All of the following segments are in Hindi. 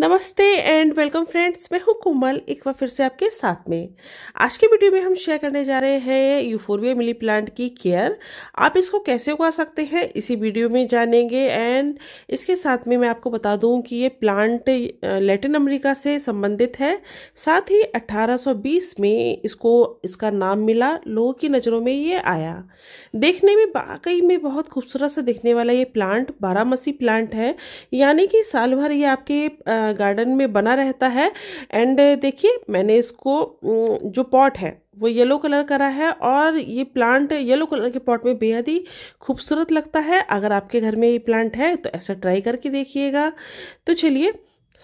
नमस्ते एंड वेलकम फ्रेंड्स मैं हूं कोमल एक बार फिर से आपके साथ में आज की वीडियो में हम शेयर करने जा रहे हैं यूफोरविया मिली प्लांट की केयर आप इसको कैसे उगा सकते हैं इसी वीडियो में जानेंगे एंड इसके साथ में मैं आपको बता दूं कि ये प्लांट लैटिन अमेरिका से संबंधित है साथ ही 1820 में इसको इसका नाम मिला लोगों की नज़रों में ये आया देखने में वाकई में बहुत खूबसूरत सा दिखने वाला ये प्लांट बारामसी प्लांट है यानी कि साल भर ये आपके गार्डन में बना रहता है एंड देखिए मैंने इसको जो पॉट है वो येलो कलर करा है और ये प्लांट येलो कलर के पॉट में बेहद ही खूबसूरत लगता है अगर आपके घर में ये प्लांट है तो ऐसा ट्राई करके देखिएगा तो चलिए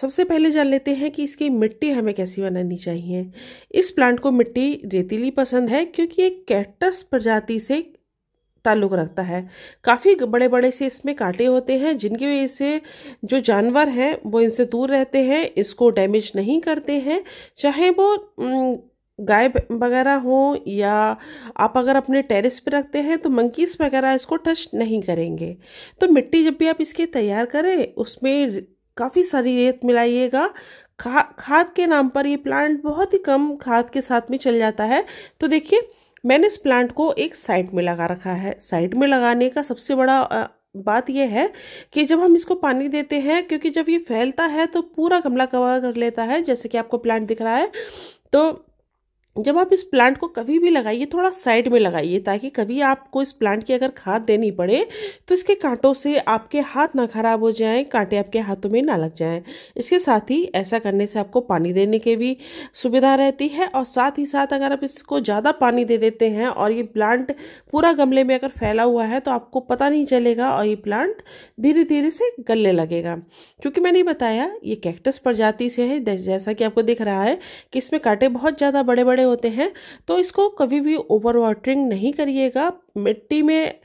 सबसे पहले जान लेते हैं कि इसकी मिट्टी हमें कैसी बनानी चाहिए इस प्लांट को मिट्टी रेतीली पसंद है क्योंकि ये कैक्टस प्रजाति से ताल्लुक़ रखता है काफ़ी बड़े बड़े से इसमें कांटे होते हैं जिनकी वजह से जो जानवर हैं वो इनसे दूर रहते हैं इसको डैमेज नहीं करते हैं चाहे वो गाय वगैरह हो या आप अगर अपने टेरेस पे रखते हैं तो मंकीस वगैरह इसको टच नहीं करेंगे तो मिट्टी जब भी आप इसके तैयार करें उसमें काफ़ी सारी रेत मिलाइएगा खा खाद के नाम पर ये प्लांट बहुत ही कम खाद के साथ में चल जाता है तो देखिए मैंने इस प्लांट को एक साइड में लगा रखा है साइड में लगाने का सबसे बड़ा बात यह है कि जब हम इसको पानी देते हैं क्योंकि जब ये फैलता है तो पूरा गमला कवर कर लेता है जैसे कि आपको प्लांट दिख रहा है तो जब आप इस प्लांट को कभी भी लगाइए थोड़ा साइड में लगाइए ताकि कभी आपको इस प्लांट की अगर खाद देनी पड़े तो इसके कांटों से आपके हाथ ना खराब हो जाएं कांटे आपके हाथों में ना लग जाएं इसके साथ ही ऐसा करने से आपको पानी देने की भी सुविधा रहती है और साथ ही साथ अगर आप इसको ज़्यादा पानी दे देते हैं और ये प्लांट पूरा गमले में अगर फैला हुआ है तो आपको पता नहीं चलेगा और ये प्लांट धीरे धीरे से गलने लगेगा क्योंकि मैंने बताया ये कैक्टस प्रजाति से है जैसा कि आपको दिख रहा है कि इसमें कांटे बहुत ज़्यादा बड़े बड़े होते हैं तो इसको कभी भी ओवर वाटरिंग नहीं करिएगा मिट्टी में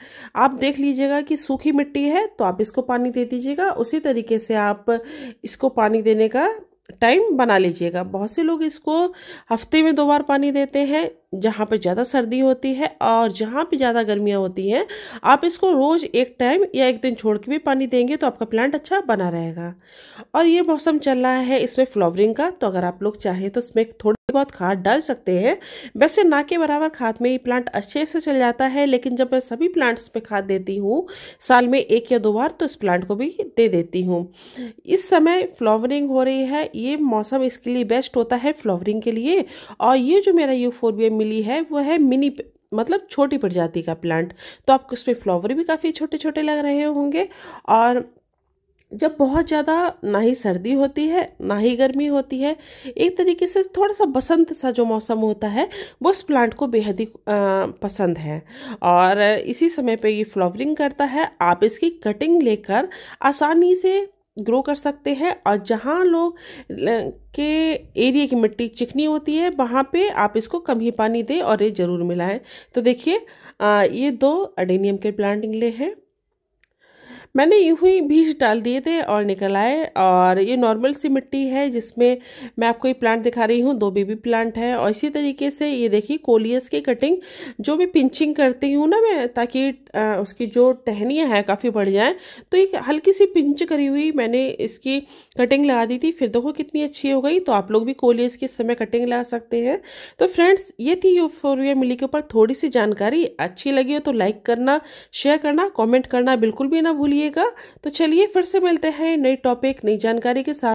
आप देख लीजिएगा कि सूखी मिट्टी है तो आप इसको पानी दे दीजिएगा उसी तरीके से आप इसको पानी देने का टाइम बना लीजिएगा बहुत से लोग इसको हफ्ते में दो बार पानी देते हैं जहाँ पे ज़्यादा सर्दी होती है और जहाँ पे ज़्यादा गर्मियाँ होती हैं आप इसको रोज़ एक टाइम या एक दिन छोड़ के भी पानी देंगे तो आपका प्लांट अच्छा बना रहेगा और ये मौसम चल रहा है इसमें फ्लावरिंग का तो अगर आप लोग चाहें तो इसमें थोड़ी बहुत खाद डाल सकते हैं वैसे ना के बराबर खाद में ये प्लांट अच्छे से चल जाता है लेकिन जब मैं सभी प्लांट्स पे खाद देती हूँ साल में एक या दो बार तो इस प्लांट को भी दे देती हूँ इस समय फ्लावरिंग हो रही है ये मौसम इसके लिए बेस्ट होता है फ्लावरिंग के लिए और ये जो मेरा यूफोरबिया मिली है वो है मिनी मतलब छोटी प्रजाति का प्लांट तो आपको उसमें फ्लावर भी काफ़ी छोटे छोटे लग रहे होंगे और जब बहुत ज़्यादा ना ही सर्दी होती है ना ही गर्मी होती है एक तरीके से थोड़ा सा बसंत सा जो मौसम होता है वो उस प्लांट को बेहद ही पसंद है और इसी समय पे ये फ्लावरिंग करता है आप इसकी कटिंग लेकर आसानी से ग्रो कर सकते हैं और जहाँ लोग के एरिया की मिट्टी चिकनी होती है वहाँ पे आप इसको कम ही पानी दें और ये ज़रूर मिलाएं तो देखिए ये दो अडेनियम के प्लांटिंग निकले हैं मैंने यूँ ही बीज डाल दिए थे और निकल आए और ये नॉर्मल सी मिट्टी है जिसमें मैं आपको ये प्लांट दिखा रही हूँ दो बेबी प्लांट है और इसी तरीके से ये देखिए कोलियस की कटिंग जो भी पिंचिंग करती हूँ ना मैं ताकि उसकी जो टहनियाँ हैं काफ़ी बढ़ जाएँ तो एक हल्की सी पिंच करी हुई मैंने इसकी कटिंग लगा दी थी फिर देखो कितनी अच्छी हो गई तो आप लोग भी कोलियस की समय कटिंग लगा सकते हैं तो फ्रेंड्स ये थी यूफोरिया मिली के ऊपर थोड़ी सी जानकारी अच्छी लगी हो तो लाइक करना शेयर करना कॉमेंट करना बिल्कुल भी ना भूलिए रहिएगा तो चलिए फिर से मिलते हैं नई टॉपिक नई जानकारी के साथ